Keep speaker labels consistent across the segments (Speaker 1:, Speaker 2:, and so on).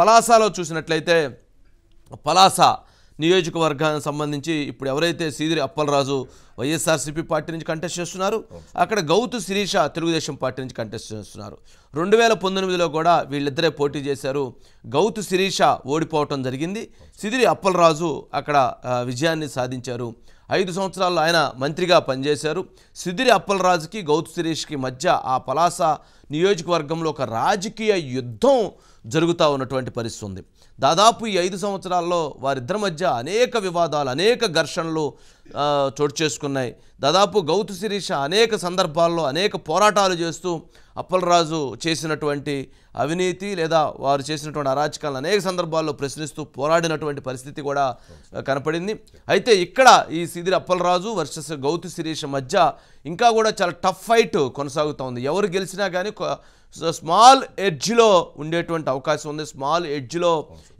Speaker 1: పలాసాలో చూసినట్లయితే పలాస నియోజకవర్గానికి సంబంధించి ఇప్పుడు ఎవరైతే సీదిరి అప్పలరాజు వైఎస్ఆర్సీపీ పార్టీ నుంచి కంటెస్ట్ చేస్తున్నారు అక్కడ గౌతు శిరీష తెలుగుదేశం పార్టీ నుంచి కంటెస్ట్ చేస్తున్నారు రెండు వేల పంతొమ్మిదిలో కూడా వీళ్ళిద్దరే పోటీ చేశారు గౌతు శిరీష ఓడిపోవటం జరిగింది సిదిరి అప్పలరాజు అక్కడ విజయాన్ని సాధించారు ఐదు సంవత్సరాల్లో ఆయన మంత్రిగా పనిచేశారు సిదిరి అప్పలరాజుకి గౌతు శిరీష్కి మధ్య ఆ పలాస నియోజకవర్గంలో ఒక రాజకీయ యుద్ధం జరుగుతూ ఉన్నటువంటి పరిస్థితి ఉంది దాదాపు ఈ ఐదు సంవత్సరాల్లో వారిద్దరి మధ్య అనేక వివాదాలు అనేక ఘర్షణలు చోటు చేసుకున్నాయి దాదాపు గౌతు శిరీష అనేక సందర్భాల్లో అనేక పోరాటాలు చేస్తూ అప్పలరాజు చేసినటువంటి అవినీతి లేదా వారు చేసినటువంటి అరాచకాలను అనేక సందర్భాల్లో ప్రశ్నిస్తూ పోరాడినటువంటి పరిస్థితి కూడా కనపడింది అయితే ఇక్కడ ఈ సిదిరి అప్పలరాజు వర్సెస్ గౌతు శిరీష మధ్య ఇంకా కూడా చాలా టఫ్ ఫైట్ కొనసాగుతూ ఉంది ఎవరు గెలిచినా కానీ సో స్మాల్ ఎడ్జ్లో ఉండేటువంటి అవకాశం ఉంది స్మాల్ ఎడ్జ్లో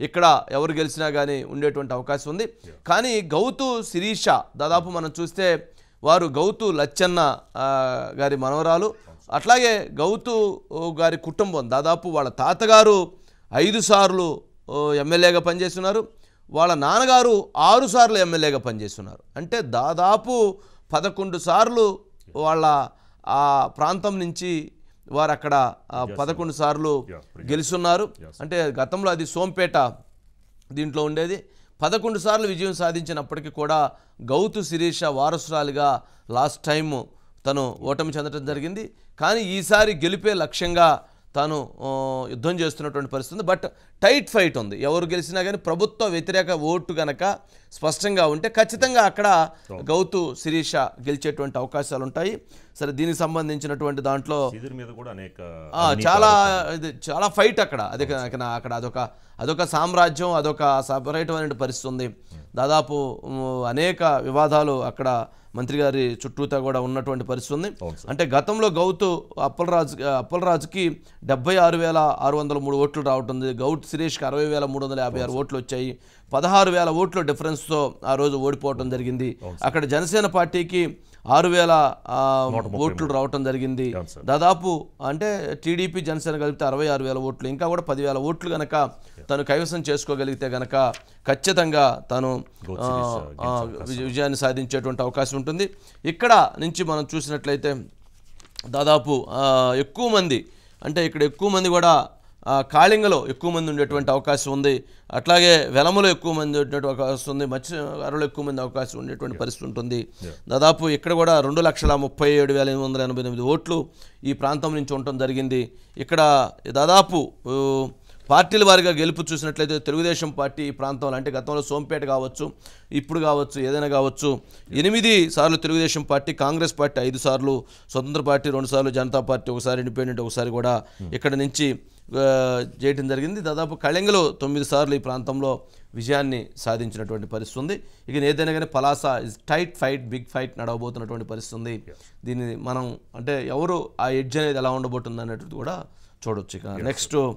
Speaker 1: ఇక్కడ ఎవరు గెలిచినా కానీ ఉండేటువంటి అవకాశం ఉంది కానీ గౌతు శిరీష దాదాపు మనం చూస్తే వారు గౌతు లచ్చన్న గారి మనవరాలు అట్లాగే గౌతు గారి కుటుంబం దాదాపు వాళ్ళ తాతగారు ఐదు సార్లు ఎమ్మెల్యేగా పనిచేస్తున్నారు వాళ్ళ నాన్నగారు ఆరు సార్లు ఎమ్మెల్యేగా పనిచేస్తున్నారు అంటే దాదాపు పదకొండు సార్లు వాళ్ళ ఆ ప్రాంతం నుంచి వారు అక్కడ పదకొండు సార్లు గెలుస్తున్నారు అంటే గతంలో అది సోంపేట దీంట్లో ఉండేది పదకొండు సార్లు విజయం సాధించినప్పటికీ కూడా గౌతు శిరీష వారసురాలుగా లాస్ట్ టైం తను ఓటమి చెందడం జరిగింది కానీ ఈసారి గెలిపే లక్ష్యంగా తాను యుద్ధం చేస్తున్నటువంటి పరిస్థితి బట్ టైట్ ఫైట్ ఉంది ఎవరు గెలిచినా కానీ ప్రభుత్వ వ్యతిరేక ఓటు గనక స్పష్టంగా ఉంటే ఖచ్చితంగా అక్కడ గౌతు శిరీష గెలిచేటువంటి అవకాశాలు ఉంటాయి సరే దీనికి సంబంధించినటువంటి దాంట్లో చాలా ఇది చాలా ఫైట్ అక్కడ అదే అక్కడ అదొక అదొక సామ్రాజ్యం అదొక సపరేట్ అనే పరిస్థితి ఉంది దాదాపు అనేక వివాదాలు అక్కడ మంత్రి గారి చుట్టూతా కూడా ఉన్నటువంటి పరిస్థితి ఉంది అంటే గతంలో గౌతు అప్పలరాజు అప్పలరాజుకి డెబ్బై ఆరు వేల ఆరు వందల మూడు ఓట్లు రావటం గౌట్ సురేష్కి అరవై వేల మూడు వందల యాభై ఆరు ఓట్లు వచ్చాయి పదహారు వేల ఓట్లు డిఫరెన్స్తో ఆ రోజు ఓడిపోవడం జరిగింది అక్కడ జనసేన పార్టీకి ఆరు వేల ఓట్లు రావటం జరిగింది దాదాపు అంటే టీడీపీ జనసేన కలిపితే అరవై ఆరు వేల ఓట్లు ఇంకా కూడా పదివేల ఓట్లు గనక తను కైవసం చేసుకోగలిగితే గనక ఖచ్చితంగా తను విజయాన్ని సాధించేటువంటి అవకాశం ఉంటుంది ఇక్కడ నుంచి మనం చూసినట్లయితే దాదాపు ఎక్కువ మంది అంటే ఇక్కడ ఎక్కువ మంది కూడా కాళింగలో ఎక్కువ మంది ఉండేటువంటి అవకాశం ఉంది అట్లాగే వెలములో ఎక్కువ మంది ఉండేటువంటి అవకాశం ఉంది మత్స్యకారులు ఎక్కువ మంది అవకాశం ఉండేటువంటి పరిస్థితి ఉంటుంది దాదాపు ఇక్కడ కూడా రెండు లక్షల ముప్పై ఏడు వేల ఎనిమిది వందల ఎనభై ఎనిమిది ఓట్లు ఈ ప్రాంతం నుంచి ఉండటం జరిగింది ఇక్కడ దాదాపు పార్టీల వారిగా గెలుపు చూసినట్లయితే తెలుగుదేశం పార్టీ ఈ ప్రాంతంలో అంటే గతంలో సోంపేట కావచ్చు ఇప్పుడు కావచ్చు ఏదైనా కావచ్చు ఎనిమిది సార్లు తెలుగుదేశం పార్టీ కాంగ్రెస్ పార్టీ ఐదు సార్లు స్వతంత్ర పార్టీ రెండు సార్లు జనతా పార్టీ ఒకసారి ఇండిపెండెంట్ ఒకసారి కూడా ఇక్కడ నుంచి చేయటం జరిగింది దాదాపు కళింగలో తొమ్మిది సార్లు ఈ ప్రాంతంలో విజయాన్ని సాధించినటువంటి పరిస్థితి ఉంది ఇక ఏదైనా కానీ Palasa is tight fight big fight నడవబోతున్నటువంటి పరిస్థితి ఉంది దీన్ని మనం అంటే ఎవరు ఆ ఎడ్జ్ అనేది ఎలా ఉండబోతుంది కూడా చూడొచ్చు ఇక నెక్స్ట్